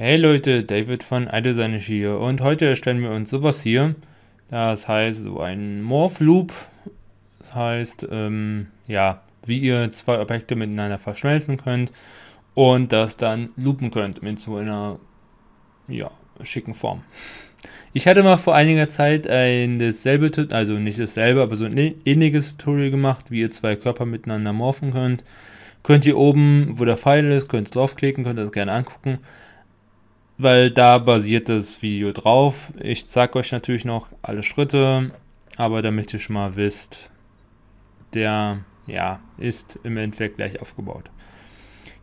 Hey Leute, David von Idleseinisch hier und heute erstellen wir uns sowas hier. Das heißt, so ein Morph Loop. Das heißt, ähm, ja, wie ihr zwei Objekte miteinander verschmelzen könnt und das dann loopen könnt mit so einer, ja, schicken Form. Ich hatte mal vor einiger Zeit ein dasselbe, also nicht dasselbe, aber so ein ähnliches Tutorial gemacht, wie ihr zwei Körper miteinander morphen könnt. Könnt ihr oben, wo der Pfeil ist, könnt ihr draufklicken, könnt ihr das gerne angucken weil da basiert das Video drauf. Ich zeige euch natürlich noch alle Schritte, aber damit ihr schon mal wisst, der ja, ist im Endeffekt gleich aufgebaut.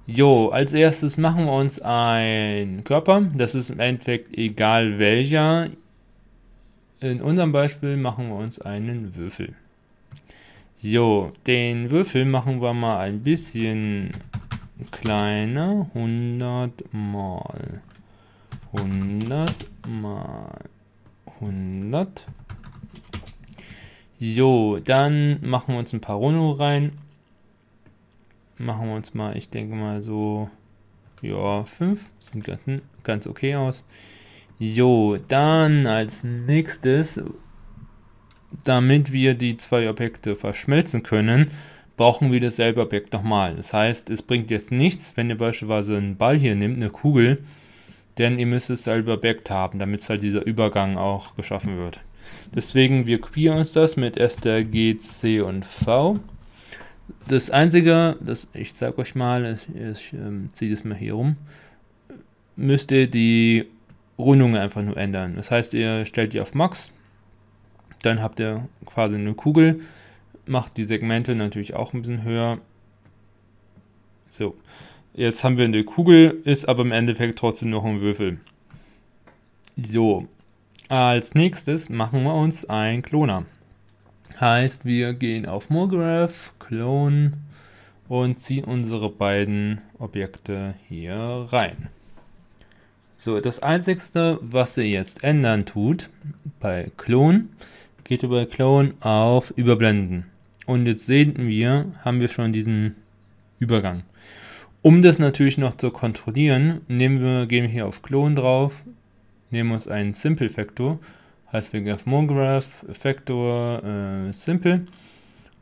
Jo, als erstes machen wir uns einen Körper. Das ist im Endeffekt egal welcher. In unserem Beispiel machen wir uns einen Würfel. Jo, den Würfel machen wir mal ein bisschen kleiner. 100 mal 100 mal 100. So, dann machen wir uns ein paar Runo rein. Machen wir uns mal, ich denke mal so, ja, 5. Sieht ganz, hm, ganz okay aus. Jo, dann als nächstes, damit wir die zwei Objekte verschmelzen können, brauchen wir dasselbe Objekt nochmal. Das heißt, es bringt jetzt nichts, wenn ihr beispielsweise einen Ball hier nimmt, eine Kugel, denn ihr müsst es selber überbackt haben, damit halt dieser Übergang auch geschaffen wird. Deswegen, wir kopieren uns das mit Ester G, C und V. Das Einzige, das, ich zeige euch mal, ich, ich ähm, ziehe das mal hier rum, müsst ihr die Rundung einfach nur ändern. Das heißt, ihr stellt die auf Max, dann habt ihr quasi eine Kugel, macht die Segmente natürlich auch ein bisschen höher. So, Jetzt haben wir eine Kugel, ist aber im Endeffekt trotzdem noch ein Würfel. So, als nächstes machen wir uns einen Kloner. Heißt, wir gehen auf Mograph, Clone und ziehen unsere beiden Objekte hier rein. So, das einzige, was ihr jetzt ändern tut, bei Clone, geht über Clone auf Überblenden. Und jetzt sehen wir, haben wir schon diesen Übergang. Um das natürlich noch zu kontrollieren, nehmen wir, gehen wir hier auf Klon drauf, nehmen uns einen Simple Factor, heißt wir gehen auf Monograph, Factor, äh, Simple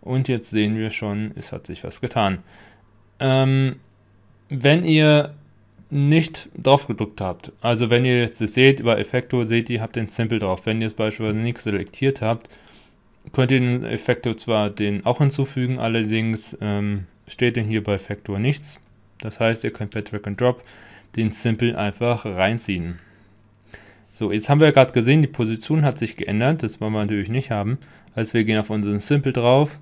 und jetzt sehen wir schon, es hat sich was getan. Ähm, wenn ihr nicht drauf gedrückt habt, also wenn ihr jetzt das seht, über Effektor seht ihr, habt den Simple drauf. Wenn ihr es beispielsweise nicht selektiert habt, könnt ihr den Effektor zwar den auch hinzufügen, allerdings ähm, steht denn hier bei Effektor nichts das heißt, ihr könnt per Drag and Drop den Simple einfach reinziehen. So, jetzt haben wir gerade gesehen, die Position hat sich geändert. Das wollen wir natürlich nicht haben. Also wir gehen auf unseren Simple drauf,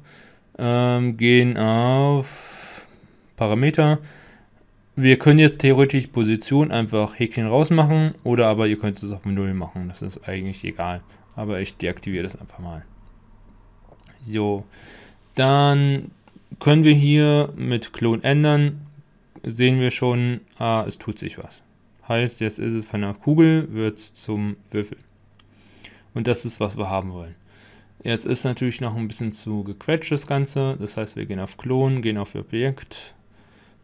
ähm, gehen auf Parameter. Wir können jetzt theoretisch Position einfach Häkchen rausmachen oder aber ihr könnt es auf 0 machen. Das ist eigentlich egal. Aber ich deaktiviere das einfach mal. So, dann können wir hier mit Clone ändern sehen wir schon, ah, es tut sich was. Heißt, jetzt ist es von der Kugel, wird es zum Würfel. Und das ist, was wir haben wollen. Jetzt ist natürlich noch ein bisschen zu gequetscht das Ganze. Das heißt, wir gehen auf Klon, gehen auf Objekt.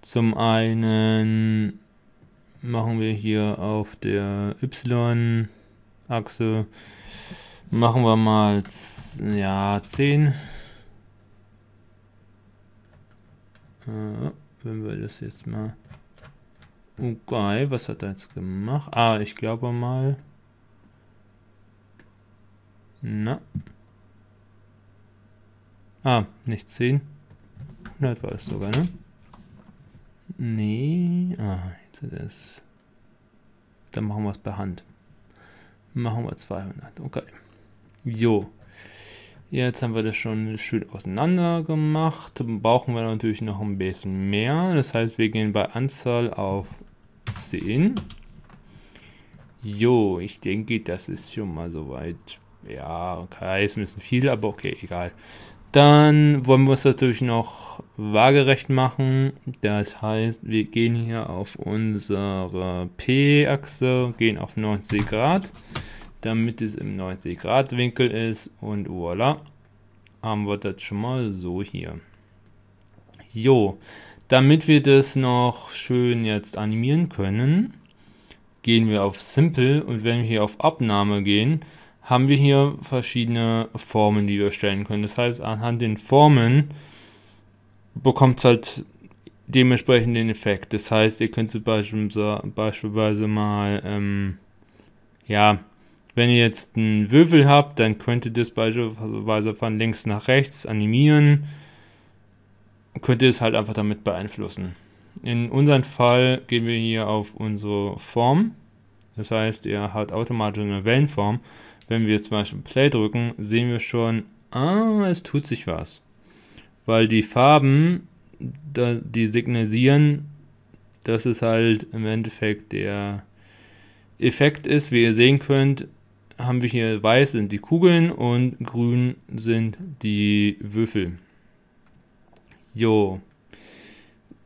Zum einen machen wir hier auf der Y-Achse, machen wir mal ja, 10. Äh, wenn wir das jetzt mal... Okay, was hat er jetzt gemacht? Ah, ich glaube mal... Na. Ah, nicht 10. 100 war es sogar, ne? Nee. Ah, jetzt ist es... Dann machen wir es per Hand. Machen wir 200. Okay. Jo. Jetzt haben wir das schon schön auseinander gemacht. Brauchen wir natürlich noch ein bisschen mehr. Das heißt, wir gehen bei Anzahl auf 10. Jo, ich denke, das ist schon mal soweit. Ja, okay, ist ein bisschen viel, aber okay, egal. Dann wollen wir es natürlich noch waagerecht machen. Das heißt, wir gehen hier auf unsere P-Achse, gehen auf 90 Grad damit es im 90 Grad Winkel ist und voilà, haben wir das schon mal so hier. Jo, damit wir das noch schön jetzt animieren können, gehen wir auf Simple und wenn wir hier auf Abnahme gehen, haben wir hier verschiedene Formen, die wir stellen können. Das heißt, anhand den Formen bekommt es halt dementsprechend den Effekt. Das heißt, ihr könnt zum Beispiel, beispielsweise mal ähm, ja, wenn ihr jetzt einen Würfel habt, dann könnt ihr das beispielsweise von links nach rechts animieren. Könnt ihr es halt einfach damit beeinflussen. In unserem Fall gehen wir hier auf unsere Form. Das heißt, er hat automatisch eine Wellenform. Wenn wir zum Beispiel Play drücken, sehen wir schon, ah, es tut sich was. Weil die Farben, die signalisieren, dass es halt im Endeffekt der Effekt ist. Wie ihr sehen könnt, haben wir hier weiß sind die Kugeln und grün sind die Würfel. Jo.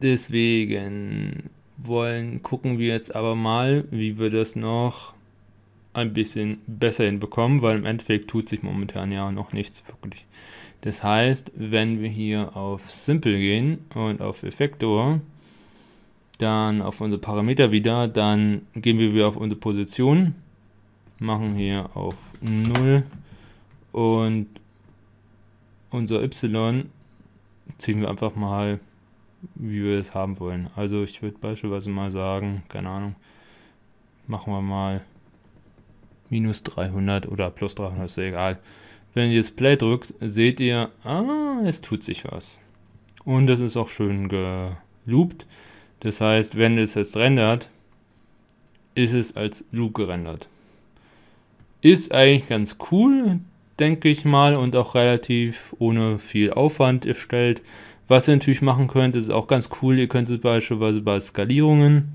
Deswegen wollen, gucken wir jetzt aber mal, wie wir das noch ein bisschen besser hinbekommen, weil im Endeffekt tut sich momentan ja noch nichts wirklich. Das heißt, wenn wir hier auf Simple gehen und auf Effektor, dann auf unsere Parameter wieder, dann gehen wir wieder auf unsere Position machen hier auf 0 und unser y ziehen wir einfach mal, wie wir es haben wollen. Also ich würde beispielsweise mal sagen, keine Ahnung, machen wir mal minus 300 oder plus 300, ist egal. Wenn ihr das Play drückt, seht ihr, ah, es tut sich was. Und es ist auch schön geloopt. Das heißt, wenn es jetzt rendert, ist es als Loop gerendert. Ist eigentlich ganz cool, denke ich mal, und auch relativ ohne viel Aufwand erstellt. Was ihr natürlich machen könnt, ist auch ganz cool. Ihr könnt beispielsweise bei Skalierungen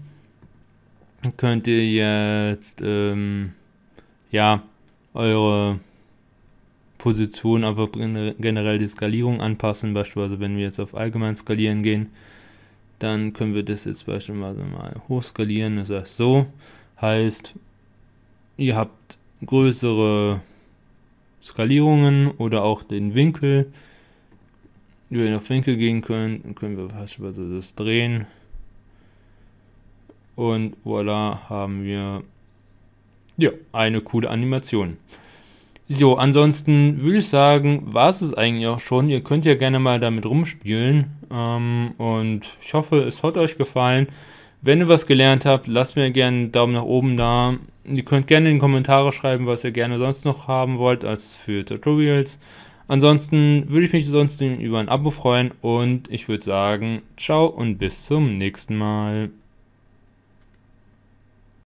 könnt ihr jetzt ähm, ja eure Position einfach generell die Skalierung anpassen. Beispielsweise wenn wir jetzt auf allgemein skalieren gehen, dann können wir das jetzt beispielsweise mal hochskalieren. Das heißt so heißt ihr habt größere Skalierungen oder auch den Winkel. Wenn wir auf Winkel gehen können, können wir beispielsweise das drehen. Und voilà, haben wir ja, eine coole Animation. So, ansonsten würde ich sagen, war es es eigentlich auch schon. Ihr könnt ja gerne mal damit rumspielen. Ähm, und ich hoffe, es hat euch gefallen. Wenn ihr was gelernt habt, lasst mir gerne einen Daumen nach oben da. Ihr könnt gerne in die Kommentare schreiben, was ihr gerne sonst noch haben wollt als für Tutorials. Ansonsten würde ich mich sonst über ein Abo freuen und ich würde sagen, ciao und bis zum nächsten Mal.